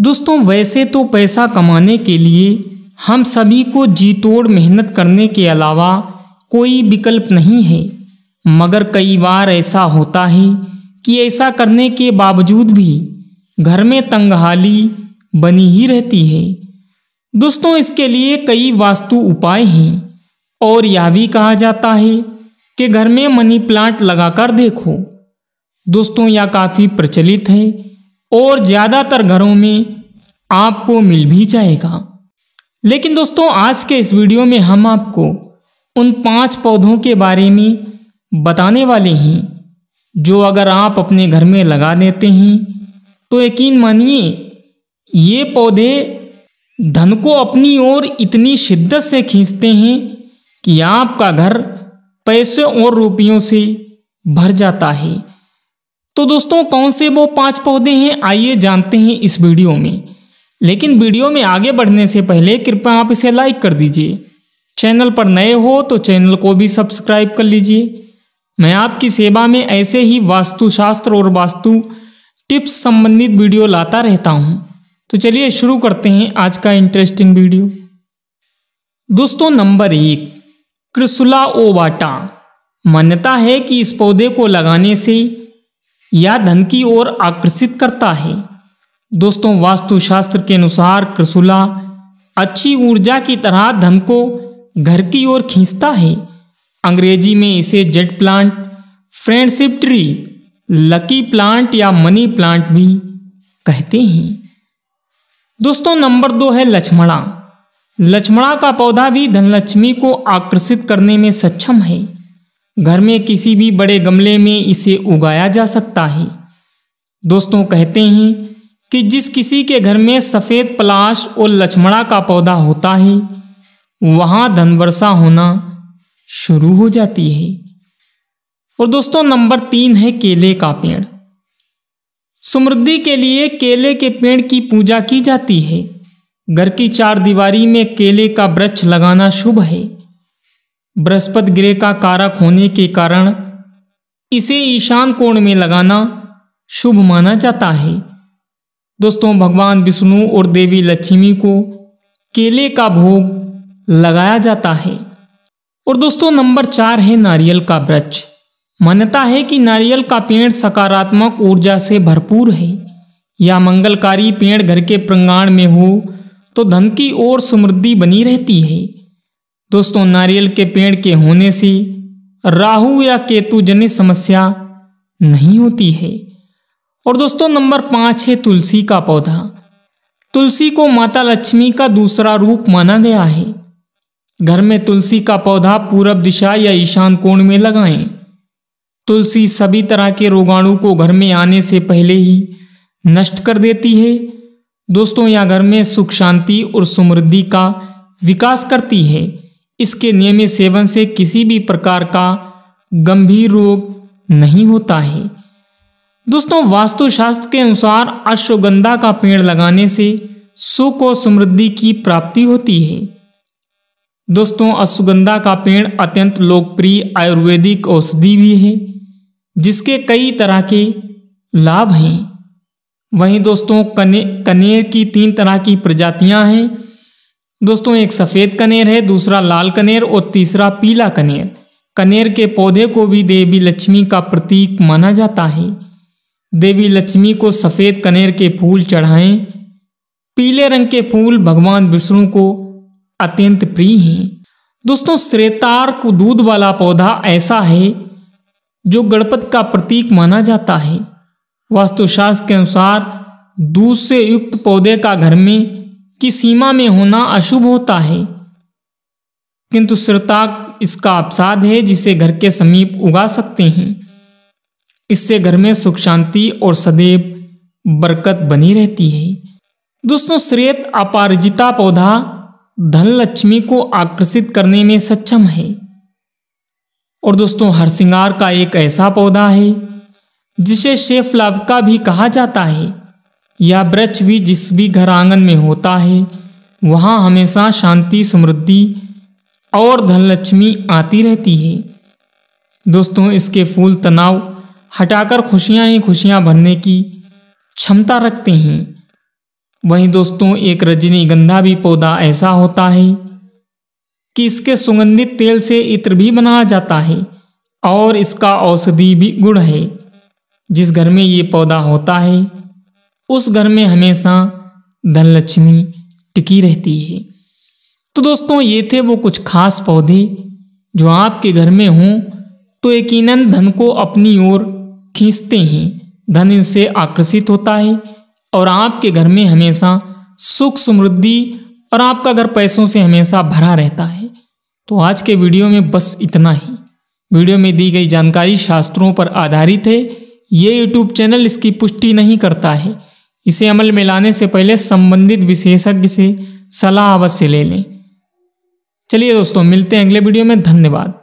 दोस्तों वैसे तो पैसा कमाने के लिए हम सभी को जी तोड़ मेहनत करने के अलावा कोई विकल्प नहीं है मगर कई बार ऐसा होता है कि ऐसा करने के बावजूद भी घर में तंगहाली बनी ही रहती है दोस्तों इसके लिए कई वास्तु उपाय हैं और यह भी कहा जाता है कि घर में मनी प्लांट लगाकर देखो दोस्तों यह काफ़ी प्रचलित है और ज़्यादातर घरों में आपको मिल भी जाएगा लेकिन दोस्तों आज के इस वीडियो में हम आपको उन पांच पौधों के बारे में बताने वाले हैं जो अगर आप अपने घर में लगा लेते हैं तो यकीन मानिए ये पौधे धन को अपनी ओर इतनी शिद्दत से खींचते हैं कि आपका घर पैसे और रुपयों से भर जाता है तो दोस्तों कौन से वो पांच पौधे हैं आइए जानते हैं इस वीडियो में लेकिन वीडियो में आगे बढ़ने से पहले कृपया आप इसे लाइक कर दीजिए चैनल पर नए हो तो चैनल को भी सब्सक्राइब कर लीजिए मैं आपकी सेवा में ऐसे ही वास्तुशास्त्र और वास्तु टिप्स संबंधित वीडियो लाता रहता हूँ तो चलिए शुरू करते हैं आज का इंटरेस्टिंग वीडियो दोस्तों नंबर एक क्रिसुला ओवाटा मान्यता है कि इस पौधे को लगाने से या धन की ओर आकर्षित करता है दोस्तों वास्तुशास्त्र के अनुसार कृसुला अच्छी ऊर्जा की तरह धन को घर की ओर खींचता है अंग्रेजी में इसे jade plant friendship tree lucky plant या मनी प्लांट भी कहते हैं दोस्तों नंबर दो है लक्ष्मणा लक्ष्मणा का पौधा भी धनलक्ष्मी को आकर्षित करने में सक्षम है घर में किसी भी बड़े गमले में इसे उगाया जा सकता है दोस्तों कहते हैं कि जिस किसी के घर में सफ़ेद पलाश और लक्ष्मणा का पौधा होता है वहाँ धनवर्षा होना शुरू हो जाती है और दोस्तों नंबर तीन है केले का पेड़ समृद्धि के लिए केले के पेड़ की पूजा की जाती है घर की चार दीवारी में केले का वृक्ष लगाना शुभ है बृहस्पति ग्रह का कारक होने के कारण इसे ईशान कोण में लगाना शुभ माना जाता है दोस्तों भगवान विष्णु और देवी लक्ष्मी को केले का भोग लगाया जाता है और दोस्तों नंबर चार है नारियल का वृक्ष मान्यता है कि नारियल का पेड़ सकारात्मक ऊर्जा से भरपूर है या मंगलकारी पेड़ घर के प्रांगण में हो तो धन की ओर समृद्धि बनी रहती है दोस्तों नारियल के पेड़ के होने से राहु या केतु जनित समस्या नहीं होती है और दोस्तों नंबर पाँच है तुलसी का पौधा तुलसी को माता लक्ष्मी का दूसरा रूप माना गया है घर में तुलसी का पौधा पूरब दिशा या ईशान कोण में लगाएं। तुलसी सभी तरह के रोगाणु को घर में आने से पहले ही नष्ट कर देती है दोस्तों यह घर में सुख शांति और समृद्धि का विकास करती है इसके नियमित सेवन से किसी भी प्रकार का गंभीर रोग नहीं होता है दोस्तों वास्तुशास्त्र के अनुसार अश्वगंधा का पेड़ लगाने से सुख और समृद्धि की प्राप्ति होती है दोस्तों अश्वगंधा का पेड़ अत्यंत लोकप्रिय आयुर्वेदिक औषधि भी है जिसके कई तरह के लाभ हैं वहीं दोस्तों कने कनेर की तीन तरह की प्रजातियां हैं दोस्तों एक सफ़ेद कनेर है दूसरा लाल कनेर और तीसरा पीला कनेर कनेर के पौधे को भी देवी लक्ष्मी का प्रतीक माना जाता है देवी लक्ष्मी को सफ़ेद कनेर के फूल चढ़ाएं पीले रंग के फूल भगवान विष्णु को अत्यंत प्रिय हैं दोस्तों श्रेतार को दूध वाला पौधा ऐसा है जो गणपत का प्रतीक माना जाता है वास्तुशास्त्र के अनुसार दूध से युक्त पौधे का घर में की सीमा में होना अशुभ होता है किंतु सिरताक इसका अपसाद है जिसे घर के समीप उगा सकते हैं इससे घर में सुख शांति और सदैव बरकत बनी रहती है दोस्तों श्रेत अपारजिता पौधा धनलक्ष्मी को आकर्षित करने में सक्षम है और दोस्तों हर का एक ऐसा पौधा है जिसे शेफ लावका भी कहा जाता है या वृक्ष भी जिस भी घर आंगन में होता है वहाँ हमेशा शांति समृद्धि और धनलक्ष्मी आती रहती है दोस्तों इसके फूल तनाव हटाकर खुशियाँ ही खुशियाँ भरने की क्षमता रखते हैं वहीं दोस्तों एक रजनीगंधा भी पौधा ऐसा होता है कि इसके सुगंधित तेल से इत्र भी बनाया जाता है और इसका औषधि भी गुण है जिस घर में ये पौधा होता है उस घर में हमेशा धनलक्ष्मी टिकी रहती है तो दोस्तों ये थे वो कुछ खास पौधे जो आपके घर में हों तो यकीनन धन को अपनी ओर खींचते हैं धन इनसे आकर्षित होता है और आपके घर में हमेशा सुख समृद्धि और आपका घर पैसों से हमेशा भरा रहता है तो आज के वीडियो में बस इतना ही वीडियो में दी गई जानकारी शास्त्रों पर आधारित है ये यूट्यूब चैनल इसकी पुष्टि नहीं करता है इसे अमल में लाने से पहले संबंधित विशेषज्ञ से सलाह अवश्य ले लें चलिए दोस्तों मिलते हैं अगले वीडियो में धन्यवाद